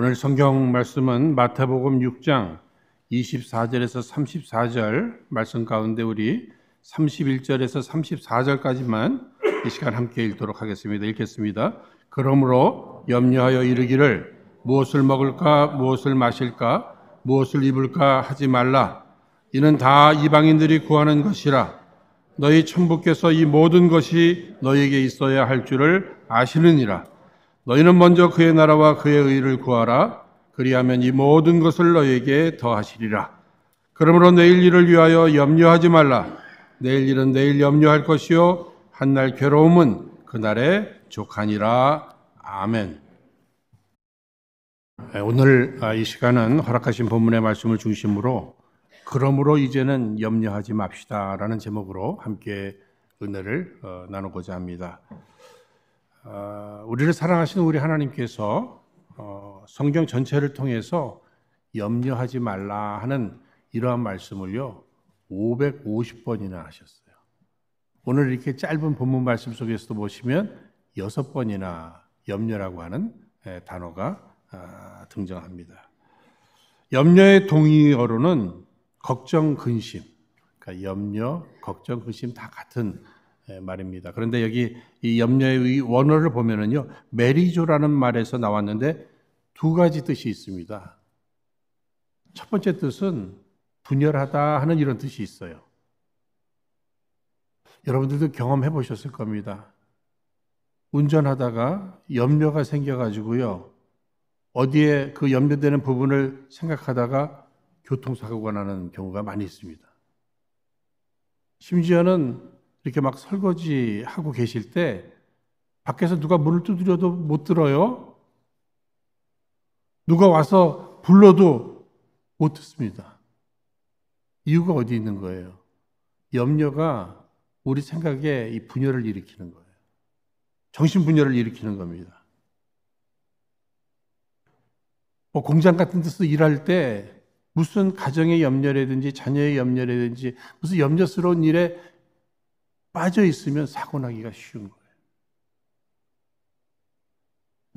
오늘 성경 말씀은 마태복음 6장 24절에서 34절 말씀 가운데 우리 31절에서 34절까지만 이 시간 함께 읽도록 하겠습니다. 읽겠습니다. 그러므로 염려하여 이르기를 무엇을 먹을까 무엇을 마실까 무엇을 입을까 하지 말라 이는 다 이방인들이 구하는 것이라 너희 천부께서 이 모든 것이 너에게 있어야 할 줄을 아시느니라 너희는 먼저 그의 나라와 그의 의를 구하라. 그리하면 이 모든 것을 너에게 희 더하시리라. 그러므로 내일 일을 위하여 염려하지 말라. 내일 일은 내일 염려할 것이요. 한 날 괴로움은 그날에 족하니라. 아멘. 네, 오늘 아, 이 시간은 허락하신 본문의 말씀을 중심으로 그러므로 이제는 염려하지 맙시다라는 제목으로 함께 은혜를 어, 나누고자 합니다. 아, 우리를 사랑하시는 우리 하나님께서 어, 성경 전체를 통해서 염려하지 말라 하는 이러한 말씀을요 550번이나 하셨어요. 오늘 이렇게 짧은 본문 말씀 속에서도 보시면 여섯 번이나 염려라고 하는 단어가 아, 등장합니다. 염려의 동의어로는 걱정, 근심, 그러니까 염려, 걱정, 근심 다 같은 예, 말입니다. 그런데 여기 이 염려의 원어를 보면은요, 메리조라는 말에서 나왔는데 두 가지 뜻이 있습니다. 첫 번째 뜻은 분열하다 하는 이런 뜻이 있어요. 여러분들도 경험해 보셨을 겁니다. 운전하다가 염려가 생겨가지고요. 어디에 그 염려되는 부분을 생각하다가 교통사고가 나는 경우가 많이 있습니다. 심지어는 이렇게 막 설거지 하고 계실 때 밖에서 누가 문을 두드려도 못 들어요. 누가 와서 불러도 못 듣습니다. 이유가 어디 있는 거예요? 염려가 우리 생각에 이 분열을 일으키는 거예요. 정신 분열을 일으키는 겁니다. 뭐 공장 같은 데서 일할 때 무슨 가정의 염려라든지 자녀의 염려라든지 무슨 염려스러운 일에 빠져 있으면 사고 나기가 쉬운 거예요.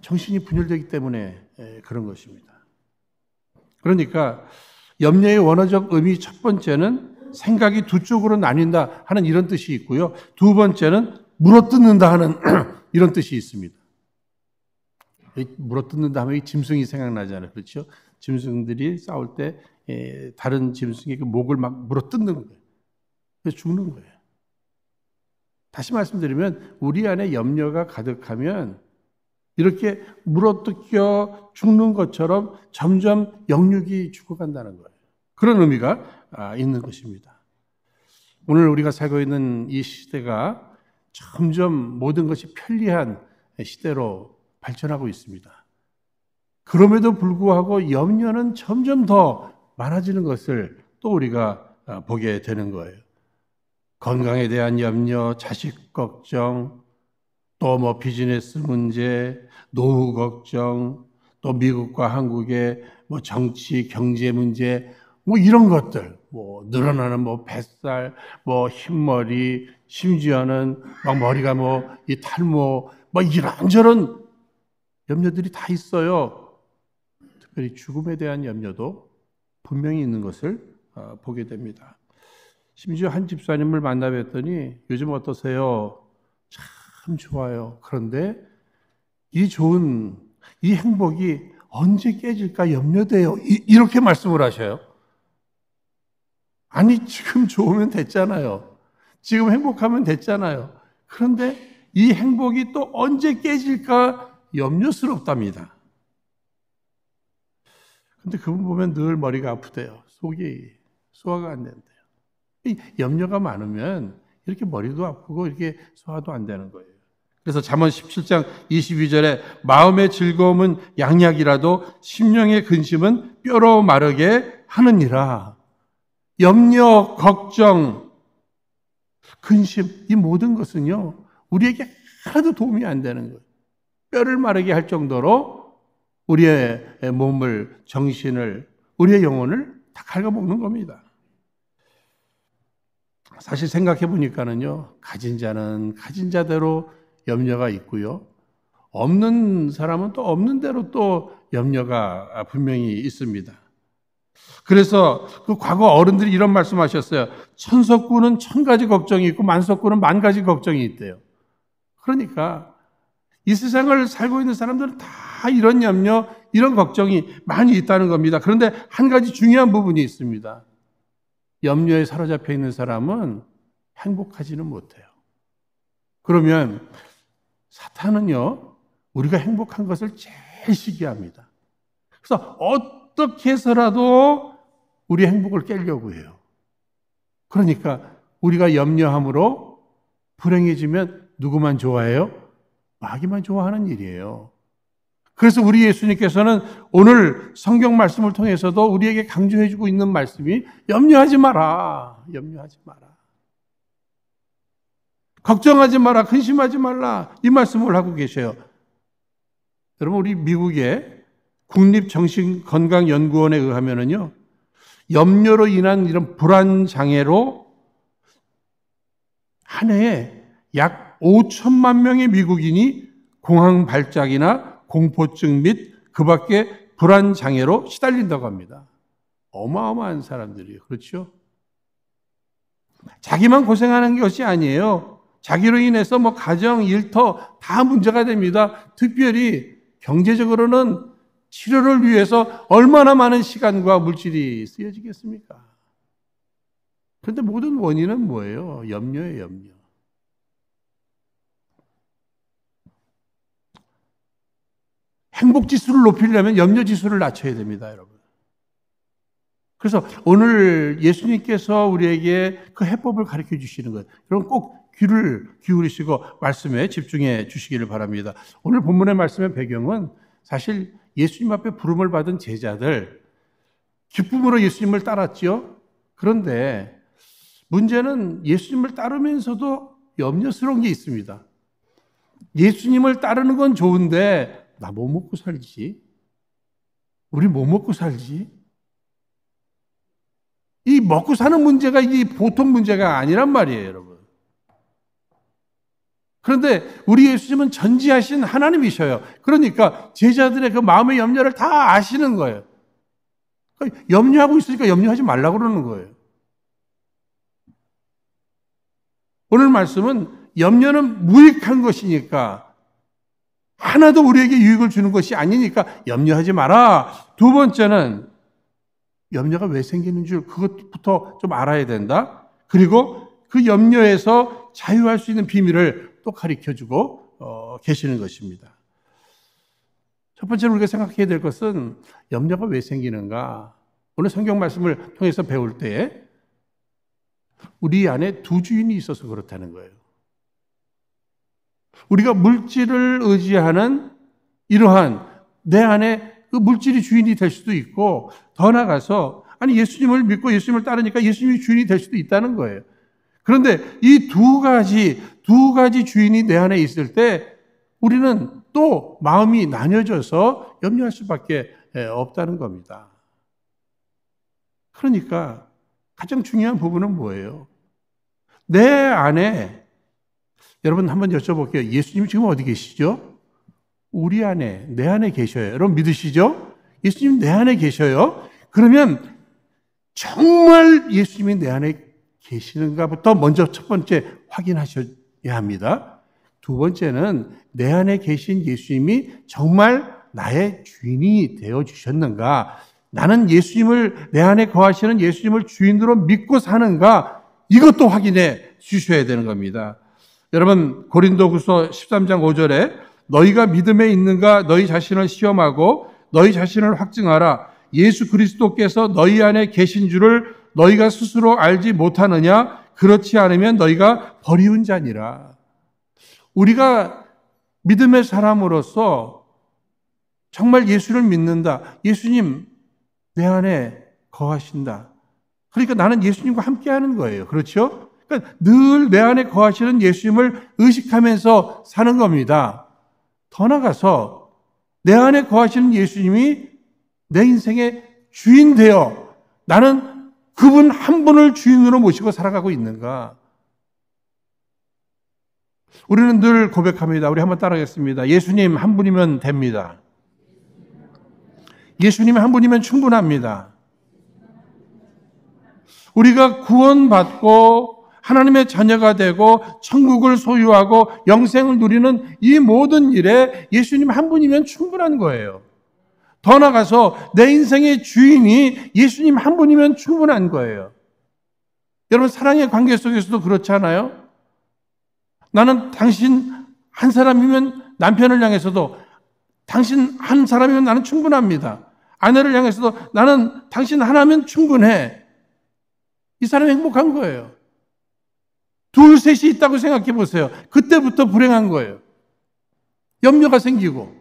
정신이 분열되기 때문에 그런 것입니다. 그러니까 염려의 원어적 의미 첫 번째는 생각이 두 쪽으로 나뉜다 하는 이런 뜻이 있고요. 두 번째는 물어뜯는다 하는 이런 뜻이 있습니다. 물어뜯는다 하면 짐승이 생각나잖아요. 그렇죠? 짐승들이 싸울 때 다른 짐승의 목을 막 물어뜯는 거예요. 그래서 죽는 거예요. 다시 말씀드리면 우리 안에 염려가 가득하면 이렇게 물어뜯겨 죽는 것처럼 점점 영육이 죽어간다는 거예요. 그런 의미가 아, 있는 것입니다. 오늘 우리가 살고 있는 이 시대가 점점 모든 것이 편리한 시대로 발전하고 있습니다. 그럼에도 불구하고 염려는 점점 더 많아지는 것을 또 우리가 아, 보게 되는 거예요. 건강에 대한 염려, 자식 걱정, 또 뭐 비즈니스 문제, 노후 걱정, 또 미국과 한국의 뭐 정치, 경제 문제, 뭐 이런 것들, 뭐 늘어나는 뭐 뱃살, 뭐 흰머리, 심지어는 막 머리가 뭐이 탈모, 뭐 이런저런 염려들이 다 있어요. 특별히 죽음에 대한 염려도 분명히 있는 것을 어, 보게 됩니다. 심지어 한 집사님을 만나 뵀더니 요즘 어떠세요? 참 좋아요. 그런데 이 좋은 이 행복이 언제 깨질까 염려돼요. 이, 이렇게 말씀을 하셔요. 아니 지금 좋으면 됐잖아요. 지금 행복하면 됐잖아요. 그런데 이 행복이 또 언제 깨질까 염려스럽답니다. 근데 그분 보면 늘 머리가 아프대요. 속이 소화가 안 된대요. 염려가 많으면 이렇게 머리도 아프고 이렇게 소화도 안 되는 거예요. 그래서 잠언 17장 22절에 마음의 즐거움은 양약이라도 심령의 근심은 뼈로 마르게 하느니라. 염려, 걱정, 근심 이 모든 것은요. 우리에게 하나도 도움이 안 되는 거예요. 뼈를 마르게 할 정도로 우리의 몸을, 정신을, 우리의 영혼을 다 갉아먹는 겁니다. 사실 생각해 보니까는요, 가진 자는 가진 자대로 염려가 있고요. 없는 사람은 또 없는 대로 또 염려가 분명히 있습니다. 그래서 그 과거 어른들이 이런 말씀하셨어요. 천석구는 천 가지 걱정이 있고 만석구는 만 가지 걱정이 있대요. 그러니까 이 세상을 살고 있는 사람들은 다 이런 염려, 이런 걱정이 많이 있다는 겁니다. 그런데 한 가지 중요한 부분이 있습니다. 염려에 사로잡혀 있는 사람은 행복하지는 못해요. 그러면 사탄은요, 우리가 행복한 것을 제일 시기합니다. 그래서 어떻게 해서라도 우리 행복을 깨려고 해요. 그러니까 우리가 염려함으로 불행해지면 누구만 좋아해요? 마귀만 좋아하는 일이에요. 그래서 우리 예수님께서는 오늘 성경 말씀을 통해서도 우리에게 강조해 주고 있는 말씀이 염려하지 마라. 염려하지 마라. 걱정하지 마라. 근심하지 말라. 이 말씀을 하고 계셔요. 여러분 우리 미국의 국립정신건강연구원에 의하면은요. 염려로 인한 이런 불안 장애로 한 해에 약 5천만 명의 미국인이 공황 발작이나 공포증 및 그 밖에 불안 장애로 시달린다고 합니다. 어마어마한 사람들이에요. 그렇죠? 자기만 고생하는 것이 아니에요. 자기로 인해서 뭐 가정, 일터 다 문제가 됩니다. 특별히 경제적으로는 치료를 위해서 얼마나 많은 시간과 물질이 쓰여지겠습니까? 그런데 모든 원인은 뭐예요? 염려예요, 염려. 행복 지수를 높이려면 염려 지수를 낮춰야 됩니다, 여러분. 그래서 오늘 예수님께서 우리에게 그 해법을 가르쳐 주시는 것. 그럼 꼭 귀를 기울이시고 말씀에 집중해 주시기를 바랍니다. 오늘 본문의 말씀의 배경은 사실 예수님 앞에 부름을 받은 제자들 기쁨으로 예수님을 따랐지요. 그런데 문제는 예수님을 따르면서도 염려스러운 게 있습니다. 예수님을 따르는 건 좋은데 나뭐 먹고 살지? 우리 뭐 먹고 살지? 이 먹고 사는 문제가 이 보통 문제가 아니란 말이에요, 여러분. 그런데 우리 예수님은 전지하신 하나님이셔요. 그러니까 제자들의 그 마음의 염려를 다 아시는 거예요. 그러니까 염려하고 있으니까 염려하지 말라고 그러는 거예요. 오늘 말씀은 염려는 무익한 것이니까 하나도 우리에게 유익을 주는 것이 아니니까 염려하지 마라. 두 번째는 염려가 왜 생기는 줄 그것부터 좀 알아야 된다. 그리고 그 염려에서 자유할 수 있는 비밀을 또 가르쳐 주고 어, 계시는 것입니다. 첫 번째로 우리가 생각해야 될 것은 염려가 왜 생기는가? 오늘 성경 말씀을 통해서 배울 때 우리 안에 두 주인이 있어서 그렇다는 거예요. 우리가 물질을 의지하는 이러한 내 안에 그 물질이 주인이 될 수도 있고 더 나아가서 아니 예수님을 믿고 예수님을 따르니까 예수님이 주인이 될 수도 있다는 거예요. 그런데 이 두 가지 두 가지 주인이 내 안에 있을 때 우리는 또 마음이 나뉘어져서 염려할 수밖에 없다는 겁니다. 그러니까 가장 중요한 부분은 뭐예요? 내 안에 여러분 한번 여쭤볼게요. 예수님 지금 어디 계시죠? 우리 안에, 내 안에 계셔요. 여러분 믿으시죠? 예수님 내 안에 계셔요. 그러면 정말 예수님이 내 안에 계시는가부터 먼저 첫 번째 확인하셔야 합니다. 두 번째는 내 안에 계신 예수님이 정말 나의 주인이 되어 주셨는가? 나는 예수님을 내 안에 거하시는 예수님을 주인으로 믿고 사는가? 이것도 확인해 주셔야 되는 겁니다. 여러분 고린도후서 13장 5절에 너희가 믿음에 있는가 너희 자신을 시험하고 너희 자신을 확증하라 예수 그리스도께서 너희 안에 계신 줄을 너희가 스스로 알지 못하느냐 그렇지 않으면 너희가 버리운 자니라 우리가 믿음의 사람으로서 정말 예수를 믿는다 예수님 내 안에 거하신다 그러니까 나는 예수님과 함께 하는 거예요 그렇죠 그러니까 늘내 안에 거하시는 예수님을 의식하면서 사는 겁니다. 더 나가서 내 안에 거하시는 예수님이 내 인생의 주인 되어 나는 그분 한 분을 주인으로 모시고 살아가고 있는가? 우리는 늘 고백합니다. 우리 한번 따라하겠습니다. 예수님 한 분이면 됩니다. 예수님 한 분이면 충분합니다. 우리가 구원받고 하나님의 자녀가 되고 천국을 소유하고 영생을 누리는 이 모든 일에 예수님 한 분이면 충분한 거예요. 더 나가서 내 인생의 주인이 예수님 한 분이면 충분한 거예요. 여러분 사랑의 관계 속에서도 그렇지 않아요? 나는 당신 한 사람이면 남편을 향해서도 당신 한 사람이면 나는 충분합니다. 아내를 향해서도 나는 당신 하나면 충분해. 이 사람이 행복한 거예요. 둘, 셋이 있다고 생각해 보세요. 그때부터 불행한 거예요. 염려가 생기고.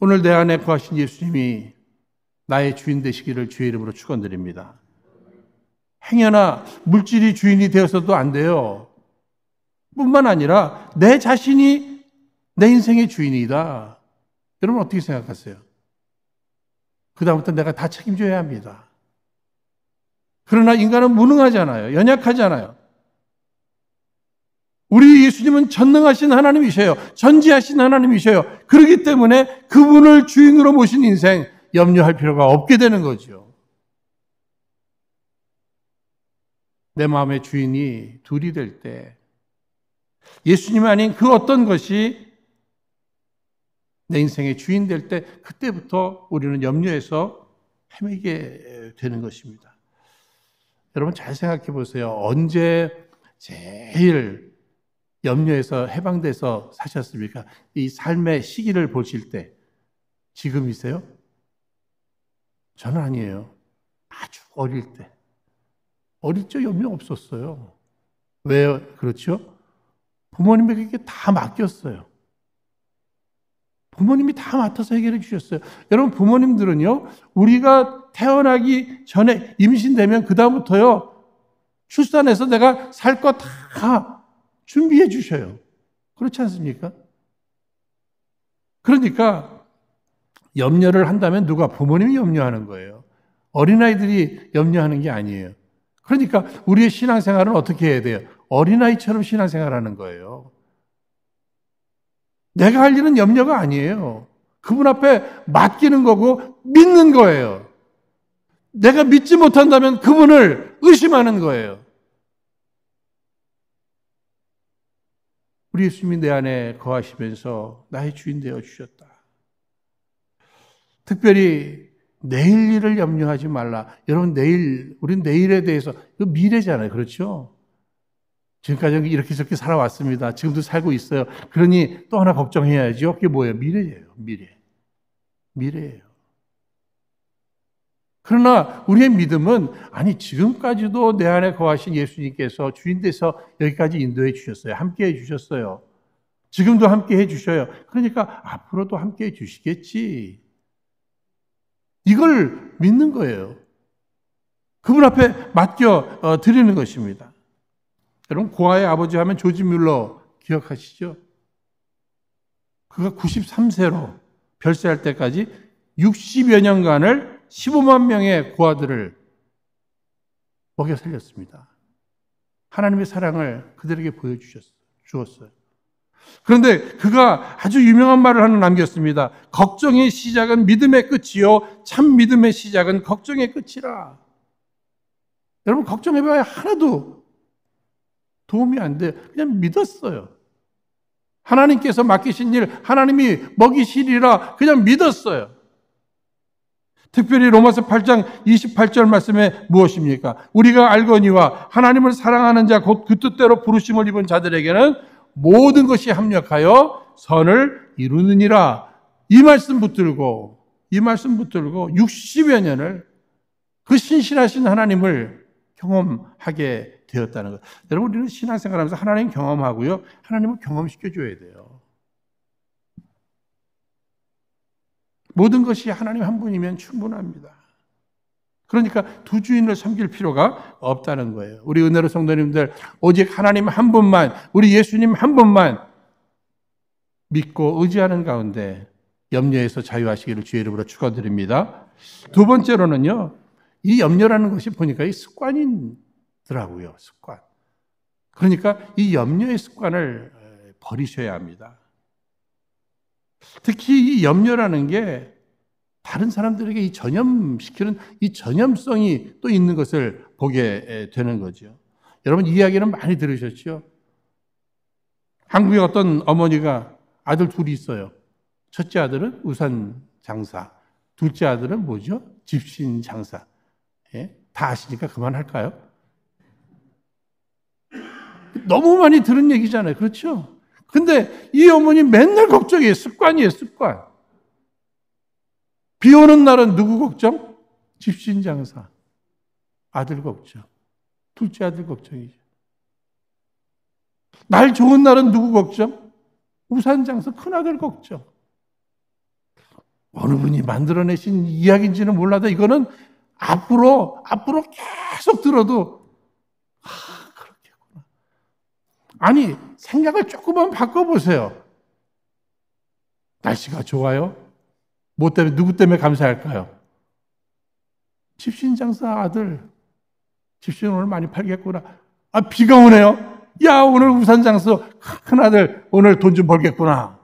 오늘 내 안에 구하신 예수님이 나의 주인 되시기를 주의 이름으로 축원드립니다. 행여나 물질이 주인이 되어서도 안 돼요. 뿐만 아니라 내 자신이 내 인생의 주인이다. 여러분 어떻게 생각하세요? 그다음부터 내가 다 책임져야 합니다. 그러나 인간은 무능하잖아요. 연약하잖아요. 우리 예수님은 전능하신 하나님이셔요. 전지하신 하나님이셔요. 그러기 때문에 그분을 주인으로 모신 인생 염려할 필요가 없게 되는 거죠. 내 마음의 주인이 둘이 될 때 예수님 아닌 그 어떤 것이 내 인생의 주인 될 때 그때부터 우리는 염려해서 헤매게 되는 것입니다. 여러분 잘 생각해 보세요. 언제 제일 염려에서 해방돼서 사셨습니까? 이 삶의 시기를 보실 때 지금이세요? 저는 아니에요. 아주 어릴 때. 어릴 적 염려 없었어요. 왜 그렇죠? 부모님에게 다 맡겼어요. 부모님이 다 맡아서 해결해 주셨어요. 여러분 부모님들은요. 우리가 태어나기 전에 임신되면 그다음부터요, 출산해서 내가 살 거 다 준비해 주셔요. 그렇지 않습니까? 그러니까 염려를 한다면 누가 부모님이 염려하는 거예요. 어린아이들이 염려하는 게 아니에요. 그러니까 우리의 신앙생활은 어떻게 해야 돼요? 어린아이처럼 신앙생활하는 거예요. 내가 할 일은 염려가 아니에요. 그분 앞에 맡기는 거고 믿는 거예요. 내가 믿지 못한다면 그분을 의심하는 거예요. 우리 예수님이 내 안에 거하시면서 나의 주인 되어 주셨다. 특별히 내일 일을 염려하지 말라. 여러분 내일 우린 내일에 대해서 이 미래잖아요. 그렇죠? 지금까지 이렇게 저렇게 살아왔습니다. 지금도 살고 있어요. 그러니 또 하나 걱정해야죠. 그게 뭐예요? 미래예요. 미래. 미래예요. 그러나 우리의 믿음은 아니 지금까지도 내 안에 거하신 예수님께서 주인 돼서 여기까지 인도해 주셨어요. 함께 해 주셨어요. 지금도 함께 해 주셔요. 그러니까 앞으로도 함께 해 주시겠지. 이걸 믿는 거예요. 그분 앞에 맡겨 어, 드리는 것입니다. 여러분 고아의 아버지 하면 조지 뮬러 기억하시죠? 그가 93세로 별세할 때까지 60여 년간을 15만 명의 고아들을 먹여 살렸습니다. 하나님의 사랑을 그들에게 보여주셨어요. 그런데 그가 아주 유명한 말을 하나 남겼습니다. 걱정의 시작은 믿음의 끝이요. 참 믿음의 시작은 걱정의 끝이라. 여러분, 걱정해봐야 하나도 도움이 안 돼. 그냥 믿었어요. 하나님께서 맡기신 일, 하나님이 먹이시리라 그냥 믿었어요. 특별히 로마서 8장 28절 말씀에 무엇입니까? 우리가 알거니와 하나님을 사랑하는 자 곧 그 뜻대로 부르심을 입은 자들에게는 모든 것이 합력하여 선을 이루느니라. 이 말씀 붙들고 이 말씀 붙들고 60여 년을 그 신실하신 하나님을 경험하게 되었다는 것. 여러분 우리는 신앙생활하면서 하나님 경험하고요. 하나님을 경험시켜 줘야 돼요. 모든 것이 하나님 한 분이면 충분합니다. 그러니까 두 주인을 섬길 필요가 없다는 거예요. 우리 은혜로 성도님들, 오직 하나님 한 분만, 우리 예수님 한 분만 믿고 의지하는 가운데 염려에서 자유하시기를 주의 이름으로 축하드립니다. 두 번째로는요, 이 염려라는 것이 보니까 이 습관이더라고요, 습관. 그러니까 이 염려의 습관을 버리셔야 합니다. 특히 이 염려라는 게 다른 사람들에게 이 전염시키는 이 전염성이 또 있는 것을 보게 되는 거죠. 여러분 이야기는 많이 들으셨죠? 한국의 어떤 어머니가 아들 둘이 있어요. 첫째 아들은 우산 장사, 둘째 아들은 뭐죠? 집신 장사. 예? 다 아시니까 그만할까요? 너무 많이 들은 얘기잖아요. 그렇죠? 근데 이 어머니 맨날 걱정이에요. 습관이에요, 습관. 비 오는 날은 누구 걱정? 집신 장사. 아들 걱정. 둘째 아들 걱정이죠. 날 좋은 날은 누구 걱정? 우산 장사 큰아들 걱정. 어느 분이 만들어내신 이야기인지는 몰라도 이거는 앞으로, 앞으로 계속 들어도, 하, 아니, 생각을 조금만 바꿔보세요. 날씨가 좋아요? 뭐 때문에, 누구 때문에 감사할까요? 집신 장사 아들. 집신 오늘 많이 팔겠구나. 아, 비가 오네요? 야, 오늘 우산 장수 큰아들 오늘 돈 좀 벌겠구나.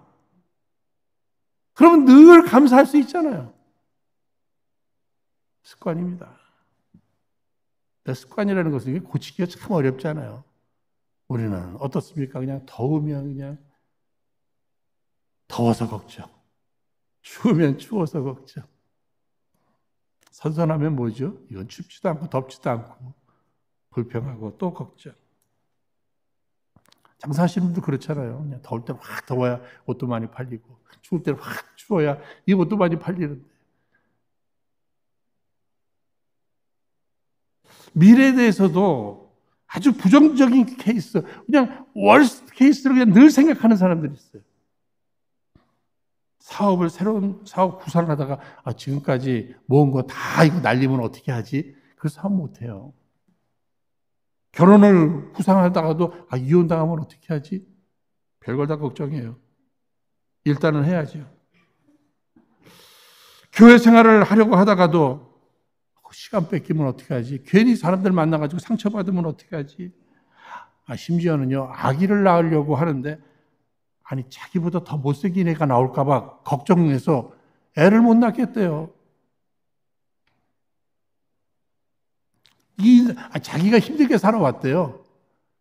그러면 늘 감사할 수 있잖아요. 습관입니다. 습관이라는 것은 고치기가 참 어렵잖아요. 우리는 어떻습니까? 그냥 더우면 그냥 더워서 걱정. 추우면 추워서 걱정. 선선하면 뭐죠? 이건 춥지도 않고 덥지도 않고 불평하고 또 걱정. 장사하시는 분들 그렇잖아요. 그냥 더울 때 확 더워야 옷도 많이 팔리고, 추울 때 확 추워야 이 옷도 많이 팔리는데. 미래에 대해서도 아주 부정적인 케이스, 그냥 월스트 케이스를 그냥 늘 생각하는 사람들이 있어요. 사업을 새로운 사업 구상을 하다가 아, 지금까지 모은 거 다 이거 날리면 어떻게 하지? 그 사업 못 해요. 결혼을 구상하다가도 아, 이혼 당하면 어떻게 하지? 별걸 다 걱정해요. 일단은 해야죠. 교회 생활을 하려고 하다가도 시간 뺏기면 어떻게 하지? 괜히 사람들 만나가지고 상처받으면 어떻게 하지? 아, 심지어는요, 아기를 낳으려고 하는데, 아니, 자기보다 더 못생긴 애가 나올까봐 걱정해서 애를 못 낳겠대요. 이, 아, 자기가 힘들게 살아왔대요.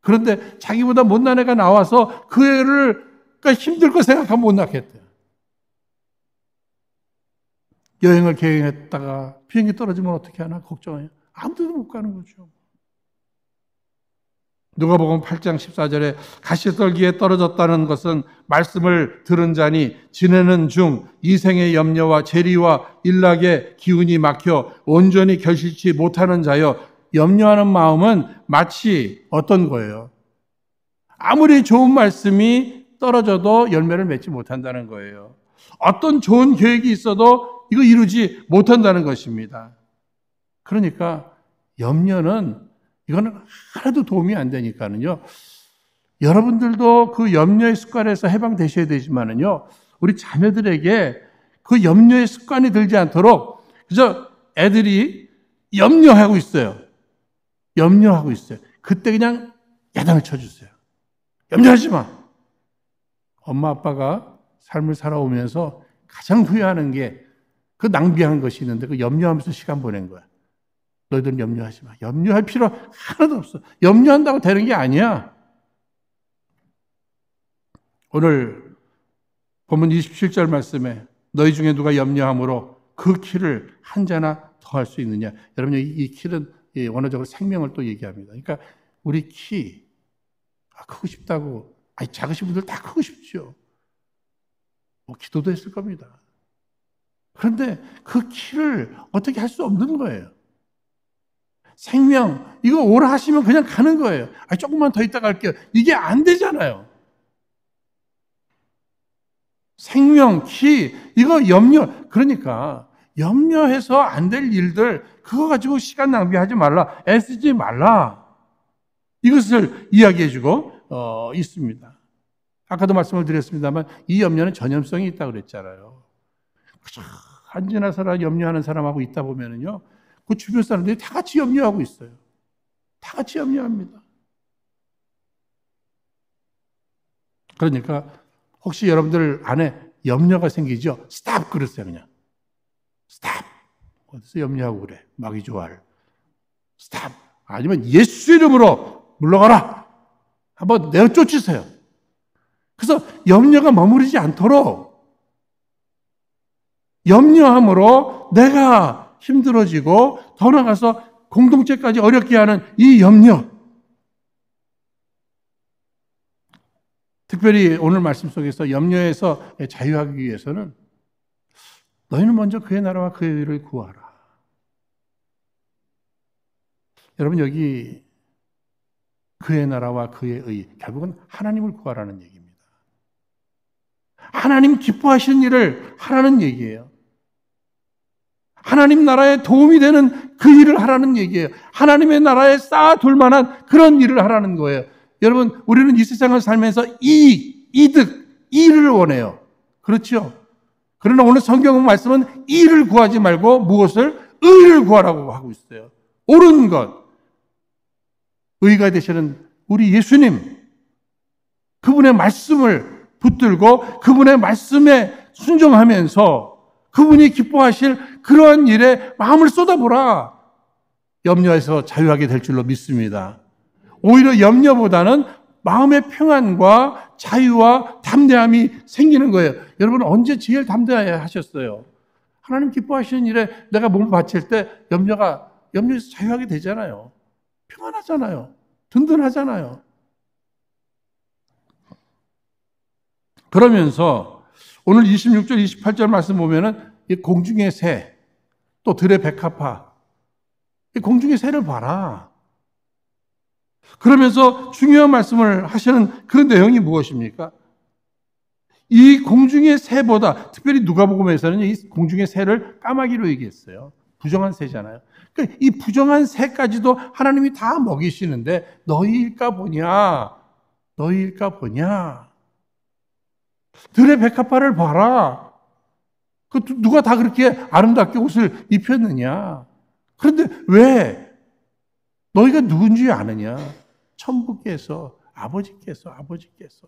그런데 자기보다 못난 애가 나와서 그 애를 그러니까 힘들고 생각하면 못 낳겠대요. 여행을 계획했다가 비행기 떨어지면 어떻게 하나 걱정해요. 아무데도 못 가는 거죠. 누가 보면 8장 14절에 가시떨기에 떨어졌다는 것은 말씀을 들은 자니 지내는 중 이생의 염려와 재리와 일락의 기운이 막혀 온전히 결실치 못하는 자여 염려하는 마음은 마치 어떤 거예요? 아무리 좋은 말씀이 떨어져도 열매를 맺지 못한다는 거예요. 어떤 좋은 계획이 있어도 이거 이루지 못한다는 것입니다. 그러니까 염려는 이거는 하나도 도움이 안 되니까는요. 여러분들도 그 염려의 습관에서 해방되셔야 되지만은요. 우리 자녀들에게그 염려의 습관이 들지 않도록 그저 애들이 염려하고 있어요. 염려하고 있어요. 그때 그냥 야단을 쳐주세요. 염려하지 마. 엄마 아빠가 삶을 살아오면서 가장 후회하는 게그 낭비한 것이 있는데 그 염려하면서 시간 보낸 거야. 너희들 염려하지 마. 염려할 필요 하나도 없어. 염려한다고 되는 게 아니야. 오늘 본문 27절 말씀에 너희 중에 누가 염려함으로 그 키를 한 자나 더 할 수 있느냐. 여러분 이 키는 원어적으로 생명을 또 얘기합니다. 그러니까 우리 키 아, 크고 싶다고 아니 작으신 분들 다 크고 싶죠. 뭐 기도도 했을 겁니다. 그런데 그 키를 어떻게 할 수 없는 거예요. 생명, 이거 오라 하시면 그냥 가는 거예요. 아, 조금만 더 있다 갈게요. 이게 안 되잖아요. 생명, 키, 이거 염려. 그러니까 염려해서 안 될 일들, 그거 가지고 시간 낭비하지 말라. 애쓰지 말라. 이것을 이야기해주고 어, 있습니다. 아까도 말씀을 드렸습니다만 이 염려는 전염성이 있다고 그랬잖아요. 그쵸. 한지나 사람 염려하는 사람하고 있다 보면은요, 그 주변 사람들이 다 같이 염려하고 있어요. 다 같이 염려합니다. 그러니까 혹시 여러분들 안에 염려가 생기죠? 스탑 그랬어요 그냥. 스탑. 어디서 염려하고 그래? 마귀 좋아할. 스탑. 아니면 예수 이름으로 물러가라. 한번 내쫓으세요. 그래서 염려가 머무르지 않도록 염려함으로 내가 힘들어지고 더 나가서 공동체까지 어렵게 하는 이 염려. 특별히 오늘 말씀 속에서 염려에서 자유하기 위해서는 너희는 먼저 그의 나라와 그의 의를 구하라. 여러분 여기 그의 나라와 그의 의 결국은 하나님을 구하라는 얘기입니다. 하나님 기뻐하시는 일을 하라는 얘기예요. 하나님 나라에 도움이 되는 그 일을 하라는 얘기예요. 하나님의 나라에 쌓아둘 만한 그런 일을 하라는 거예요. 여러분, 우리는 이 세상을 살면서 이익, 이득, 일을 원해요. 그렇죠? 그러나 오늘 성경 말씀은 이를 구하지 말고 무엇을? 의를 구하라고 하고 있어요. 옳은 것. 의가 되시는 우리 예수님. 그분의 말씀을 붙들고 그분의 말씀에 순종하면서 그분이 기뻐하실 그러한 일에 마음을 쏟아보라. 염려에서 자유하게 될 줄로 믿습니다. 오히려 염려보다는 마음의 평안과 자유와 담대함이 생기는 거예요. 여러분 언제 제일 담대해 하셨어요? 하나님 기뻐하시는 일에 내가 몸을 바칠 때 염려가 염려에서 자유하게 되잖아요. 평안하잖아요. 든든하잖아요. 그러면서 오늘 26절, 28절 말씀 보면은 공중의 새, 또 들의 백합화, 공중의 새를 봐라. 그러면서 중요한 말씀을 하시는 그 내용이 무엇입니까? 이 공중의 새보다 특별히 누가보음에서는이 공중의 새를 까마귀로 얘기했어요. 부정한 새잖아요. 그러니까 이 부정한 새까지도 하나님이 다 먹이시는데 너희일까 보냐? 너희일까 보냐? 들의 백합화를 봐라. 그 누가 다 그렇게 아름답게 옷을 입혔느냐? 그런데 왜 너희가 누군지 아느냐? 천부께서 아버지께서 아버지께서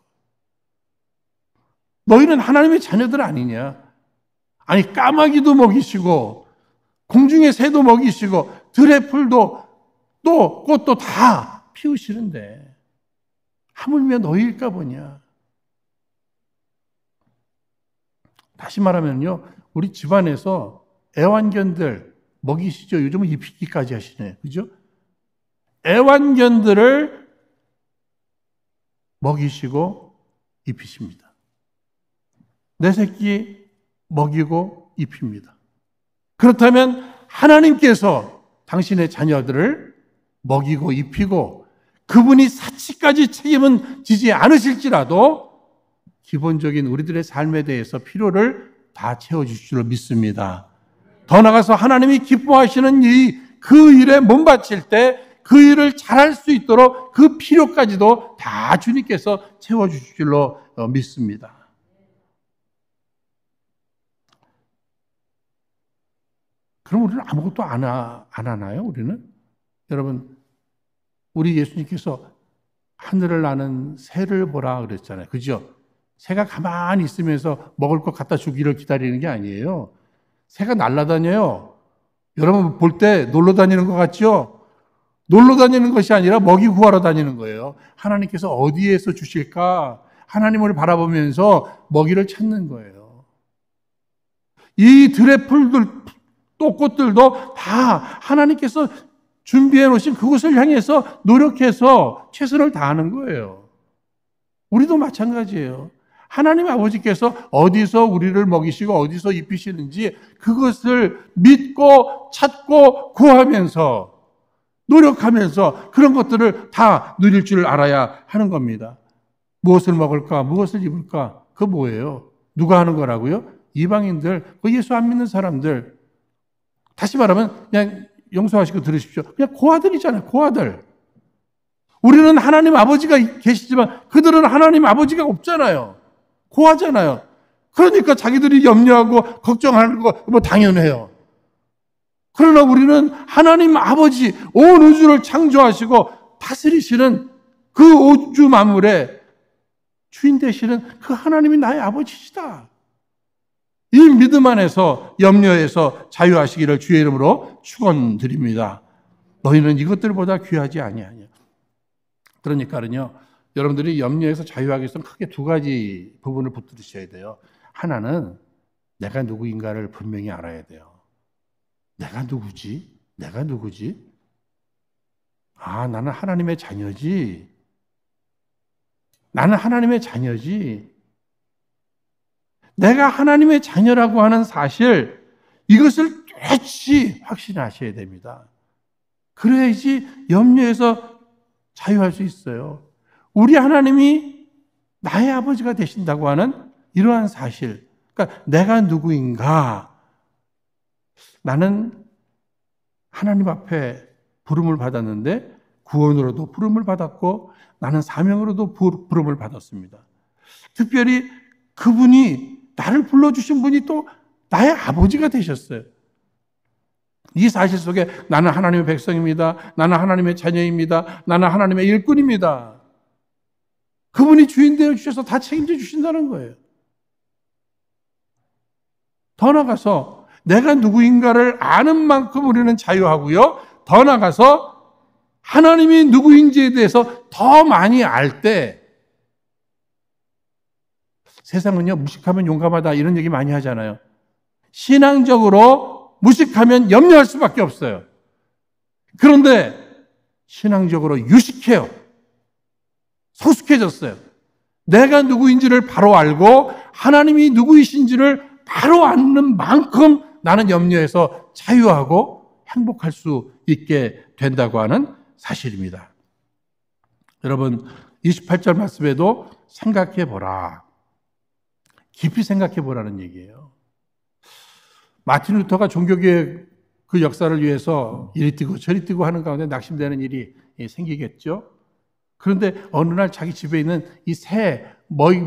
너희는 하나님의 자녀들 아니냐? 아니 까마귀도 먹이시고 공중의 새도 먹이시고 들의 풀도 또 꽃도 다 피우시는데 하물며 너희일까 보냐? 다시 말하면요. 우리 집안에서 애완견들 먹이시죠. 요즘은 입히기까지 하시네. 그죠? 애완견들을 먹이시고 입히십니다. 내 새끼 먹이고 입힙니다. 그렇다면 하나님께서 당신의 자녀들을 먹이고 입히고 그분이 사치까지 책임은 지지 않으실지라도 기본적인 우리들의 삶에 대해서 필요를 다 채워주실 줄로 믿습니다. 더 나가서 하나님이 기뻐하시는 이 그 일에 몸 바칠 때 그 일을 잘할 수 있도록 그 필요까지도 다 주님께서 채워주실 줄로 어, 믿습니다. 그럼 우리는 아무것도 안, 하, 안 하나요? 우리는? 여러분, 우리 예수님께서 하늘을 나는 새를 보라 그랬잖아요. 그죠? 새가 가만히 있으면서 먹을 것 갖다 주기를 기다리는 게 아니에요. 새가 날아다녀요. 여러분 볼 때 놀러 다니는 것 같죠? 놀러 다니는 것이 아니라 먹이 구하러 다니는 거예요. 하나님께서 어디에서 주실까? 하나님을 바라보면서 먹이를 찾는 거예요. 이드래플들또 꽃들도 다 하나님께서 준비해 놓으신 그곳을 향해서 노력해서 최선을 다하는 거예요. 우리도 마찬가지예요. 하나님 아버지께서 어디서 우리를 먹이시고 어디서 입히시는지 그것을 믿고 찾고 구하면서 노력하면서 그런 것들을 다 누릴 줄 알아야 하는 겁니다. 무엇을 먹을까? 무엇을 입을까? 그 뭐예요? 누가 하는 거라고요? 이방인들, 그 예수 안 믿는 사람들. 다시 말하면 그냥 용서하시고 들으십시오. 그냥 고아들이잖아요. 고아들. 우리는 하나님 아버지가 계시지만 그들은 하나님 아버지가 없잖아요. 고하잖아요. 그러니까 자기들이 염려하고 걱정하는 거 뭐 당연해요. 그러나 우리는 하나님 아버지 온 우주를 창조하시고 다스리시는 그 우주 만물의 주인 되시는 그 하나님이 나의 아버지시다. 이 믿음 안에서 염려에서 자유하시기를 주의 이름으로 축원드립니다. 너희는 이것들보다 귀하지 아니하냐. 그러니까는요. 여러분들이 염려해서자유하게 있으면 크게 두 가지 부분을 붙들으셔야 돼요. 하나는 내가 누구인가를 분명히 알아야 돼요. 내가 누구지? 내가 누구지? 아, 나는 하나님의 자녀지. 나는 하나님의 자녀지. 내가 하나님의 자녀라고 하는 사실, 이것을 뚜렷이 확신하셔야 됩니다. 그래야지 염려해서 자유할 수 있어요. 우리 하나님이 나의 아버지가 되신다고 하는 이러한 사실. 그러니까 내가 누구인가? 나는 하나님 앞에 부름을 받았는데 구원으로도 부름을 받았고 나는 사명으로도 부름을 받았습니다. 특별히 그분이 나를 불러주신 분이 또 나의 아버지가 되셨어요. 이 사실 속에 나는 하나님의 백성입니다. 나는 하나님의 자녀입니다. 나는 하나님의 일꾼입니다. 그분이 주인 되어 주셔서 다 책임져 주신다는 거예요. 더 나가서 내가 누구인가를 아는 만큼 우리는 자유하고요. 더 나가서 하나님이 누구인지에 대해서 더 많이 알 때 세상은요, 무식하면 용감하다 이런 얘기 많이 하잖아요. 신앙적으로 무식하면 염려할 수밖에 없어요. 그런데 신앙적으로 유식해요. 성숙해졌어요. 내가 누구인지를 바로 알고 하나님이 누구이신지를 바로 아는 만큼 나는 염려해서 자유하고 행복할 수 있게 된다고 하는 사실입니다. 여러분, 28절 말씀에도 생각해 보라. 깊이 생각해 보라는 얘기예요. 마틴 루터가 종교계혁그 역사를 위해서 이리 뛰고 저리 뛰고 하는 가운데 낙심되는 일이 생기겠죠. 그런데 어느 날 자기 집에 있는 이새 머이,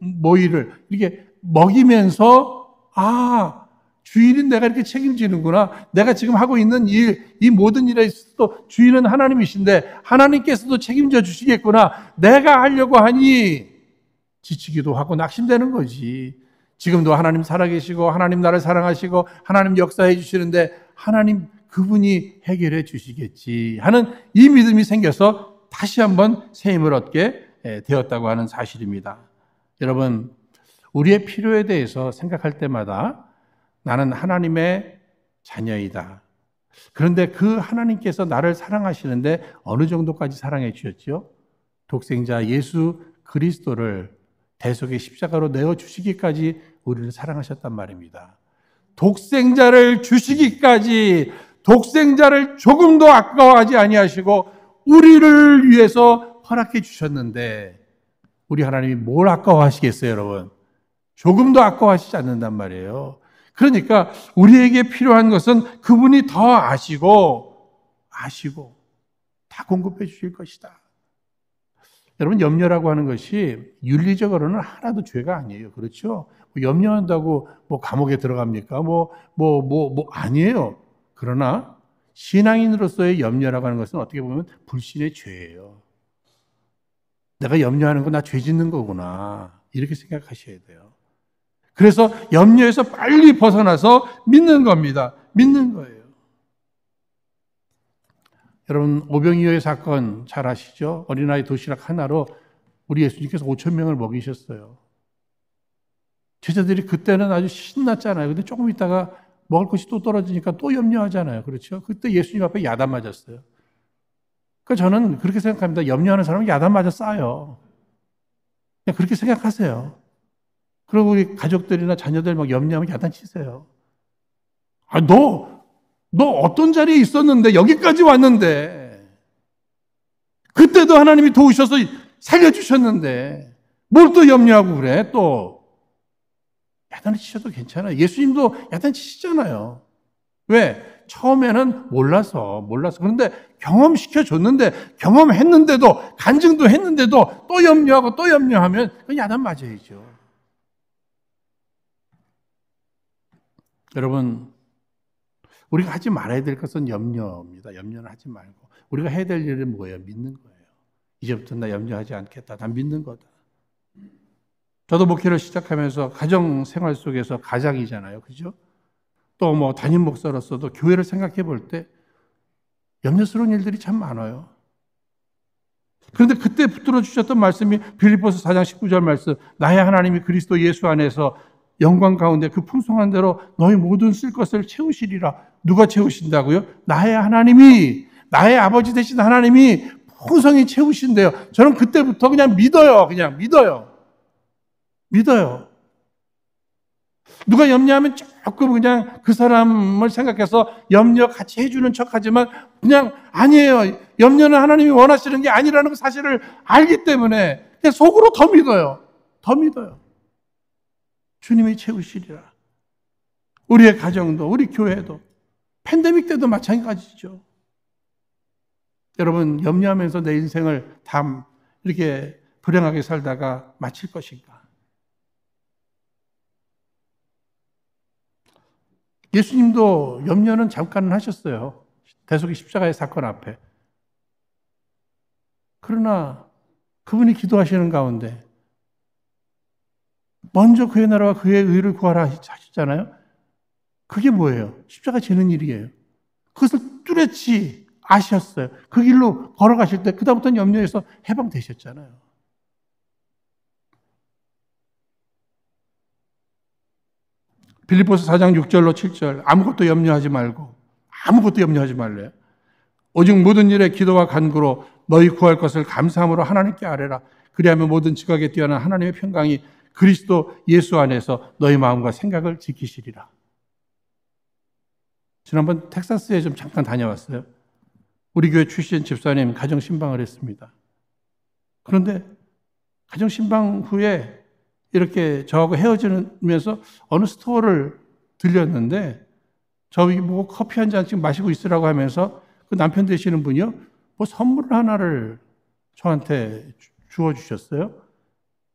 모이를 이렇게 먹이면서 아 주인은 내가 이렇게 책임지는구나. 내가 지금 하고 있는 일, 이 모든 일에 있어서도 주인은 하나님이신데 하나님께서도 책임져 주시겠구나. 내가 하려고 하니 지치기도 하고 낙심되는 거지. 지금도 하나님 살아계시고 하나님 나를 사랑하시고 하나님 역사해 주시는데 하나님 그분이 해결해 주시겠지 하는 이 믿음이 생겨서 다시 한번 새 힘을 얻게 되었다고 하는 사실입니다. 여러분, 우리의 필요에 대해서 생각할 때마다 나는 하나님의 자녀이다. 그런데 그 하나님께서 나를 사랑하시는데 어느 정도까지 사랑해 주셨지 독생자 예수 그리스도를 대속의 십자가로 내어 주시기까지 우리를 사랑하셨단 말입니다. 독생자를 주시기까지 독생자를 조금도 아까워하지 아니하시고 우리를 위해서 허락해 주셨는데 우리 하나님이 뭘 아까워하시겠어요, 여러분? 조금도 아까워하시지 않는단 말이에요. 그러니까 우리에게 필요한 것은 그분이 더 아시고 아시고 다 공급해 주실 것이다. 여러분 염려라고 하는 것이 윤리적으로는 하나도 죄가 아니에요. 그렇죠? 뭐 염려한다고 뭐 감옥에 들어갑니까? 뭐 뭐 뭐뭐 뭐, 뭐, 뭐 아니에요. 그러나 신앙인으로서의 염려라고 하는 것은 어떻게 보면 불신의 죄예요. 내가 염려하는 건 나 죄 짓는 거구나. 이렇게 생각하셔야 돼요. 그래서 염려에서 빨리 벗어나서 믿는 겁니다. 믿는 거예요. 여러분, 오병이어의 사건 잘 아시죠? 어린아이 도시락 하나로 우리 예수님께서 5천 명을 먹이셨어요. 제자들이 그때는 아주 신났잖아요. 근데 조금 있다가 먹을 것이 또 떨어지니까 또 염려하잖아요. 그렇죠? 그때 예수님 앞에 야단 맞았어요. 그러니까 저는 그렇게 생각합니다. 염려하는 사람은 야단 맞아 싸요. 그냥 그렇게 생각하세요. 그리고 우리 가족들이나 자녀들 막 염려하면 야단 치세요. 아, 너, 너 어떤 자리에 있었는데, 여기까지 왔는데, 그때도 하나님이 도우셔서 살려주셨는데, 뭘 또 염려하고 그래, 또. 야단을 치셔도 괜찮아요. 예수님도 야단 치시잖아요. 왜? 처음에는 몰라서, 몰라서. 그런데 경험시켜 줬는데, 경험했는데도, 간증도 했는데도 또 염려하고 또 염려하면 그 야단 맞아야죠. 여러분, 우리가 하지 말아야 될 것은 염려입니다. 염려는 하지 말고. 우리가 해야 될 일은 뭐예요? 믿는 거예요. 이제부터 나 염려하지 않겠다. 난 믿는 거다. 저도 목회를 시작하면서 가정 생활 속에서 가장이잖아요. 그죠? 또뭐 담임 목사로서도 교회를 생각해 볼 때 염려스러운 일들이 참 많아요. 그런데 그때 붙들어 주셨던 말씀이 빌리포스 4장 19절 말씀, 나의 하나님이 그리스도 예수 안에서 영광 가운데 그 풍성한 대로 너희 모든 쓸 것을 채우시리라. 누가 채우신다고요? 나의 하나님이, 나의 아버지 되신 하나님이 풍성히 채우신대요. 저는 그때부터 그냥 믿어요. 그냥 믿어요. 믿어요. 누가 염려하면 조금 그냥 그 사람을 생각해서 염려 같이 해주는 척 하지만 그냥 아니에요. 염려는 하나님이 원하시는 게 아니라는 그 사실을 알기 때문에 그냥 속으로 더 믿어요. 더 믿어요. 주님이 채우시리라. 우리의 가정도, 우리 교회도, 팬데믹 때도 마찬가지죠. 여러분, 염려하면서 내 인생을 담, 이렇게 불행하게 살다가 마칠 것인가? 예수님도 염려는 잠깐은 하셨어요. 대속의 십자가의 사건 앞에. 그러나 그분이 기도하시는 가운데 먼저 그의 나라와 그의 의를 구하라 하셨잖아요 그게 뭐예요? 십자가 지는 일이에요. 그것을 뚜렷이 아셨어요. 그 길로 걸어가실 때 그다음부터는 염려해서 해방되셨잖아요. 빌리포스 4장 6절로 7절 아무것도 염려하지 말고 아무것도 염려하지 말래. 오직 모든 일에 기도와 간구로 너희 구할 것을 감사함으로 하나님께 아뢰라. 그리하면 모든 지각에 뛰어난 하나님의 평강이 그리스도 예수 안에서 너희 마음과 생각을 지키시리라. 지난번 텍사스에 좀 잠깐 다녀왔어요. 우리 교회 출신 집사님 가정 신방을 했습니다. 그런데 가정 신방 후에 이렇게 저하고 헤어지면서 어느 스토어를 들렸는데 저기 뭐 커피 한 잔씩 마시고 있으라고 하면서 그 남편 되시는 분이요. 뭐 선물 하나를 저한테 주어 주셨어요.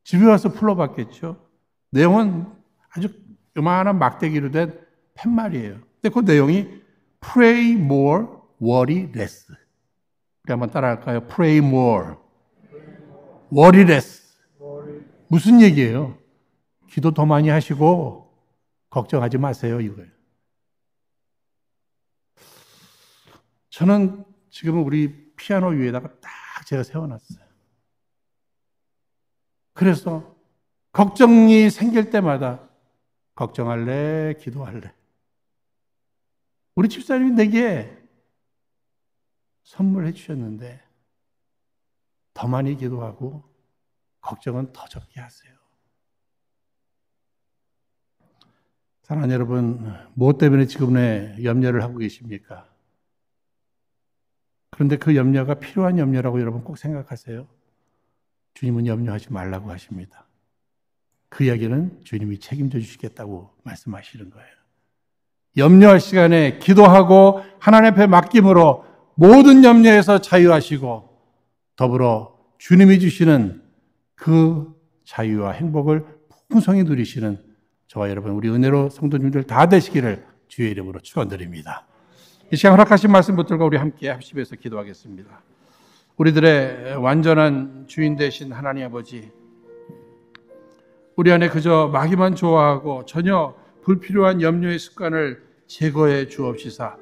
집에 와서 풀러봤겠죠 내용은 아주 요만한 막대기로 된 팻말이에요. 근데 그 내용이 pray more, worry less. 우리 한번 따라할까요? pray more, worry less. 무슨 얘기예요? 기도 더 많이 하시고 걱정하지 마세요, 이거예요. 저는 지금 우리 피아노 위에다가 딱 제가 세워놨어요. 그래서 걱정이 생길 때마다 걱정할래, 기도할래. 우리 집사님이 내게 선물해 주셨는데 더 많이 기도하고 걱정은 더 적게 하세요. 사랑하는 여러분, 무엇 뭐 때문에 지금의 염려를 하고 계십니까? 그런데 그 염려가 필요한 염려라고 여러분 꼭 생각하세요. 주님은 염려하지 말라고 하십니다. 그 이야기는 주님이 책임져 주시겠다고 말씀하시는 거예요. 염려할 시간에 기도하고 하나님 앞에 맡김으로 모든 염려에서 자유하시고 더불어 주님이 주시는 그 자유와 행복을 풍성히 누리시는 저와 여러분, 우리 은혜로 성도님들 다 되시기를 주의 이름으로 축원드립니다. 이 시간 허락하신 말씀 붙들고 우리 함께 합심해서 기도하겠습니다. 우리들의 완전한 주인 되신 하나님 아버지, 우리 안에 그저 마귀만 좋아하고 전혀 불필요한 염려의 습관을 제거해 주옵시사.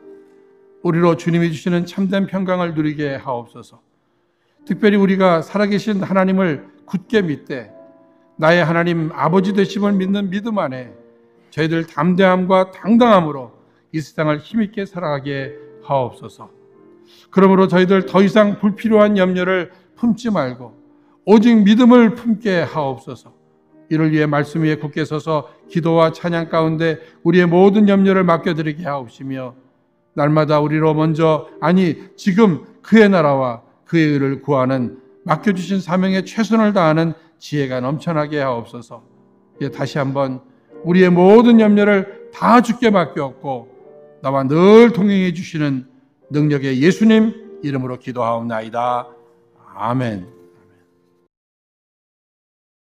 우리로 주님이 주시는 참된 평강을 누리게 하옵소서. 특별히 우리가 살아계신 하나님을 굳게 믿되 나의 하나님 아버지 되심을 믿는 믿음 안에 저희들 담대함과 당당함으로 이 세상을 힘있게 살아가게 하옵소서. 그러므로 저희들 더 이상 불필요한 염려를 품지 말고 오직 믿음을 품게 하옵소서. 이를 위해 말씀 위에 굳게 서서 기도와 찬양 가운데 우리의 모든 염려를 맡겨드리게 하옵시며 날마다 우리로 먼저 아니 지금 그의 나라와 그의 의를 구하는 맡겨주신 사명에 최선을 다하는 지혜가 넘쳐나게 하옵소서. 예, 다시 한번 우리의 모든 염려를 다 주께 맡겼고 나와 늘 동행해 주시는 능력의 예수님 이름으로 기도하옵나이다. 아멘.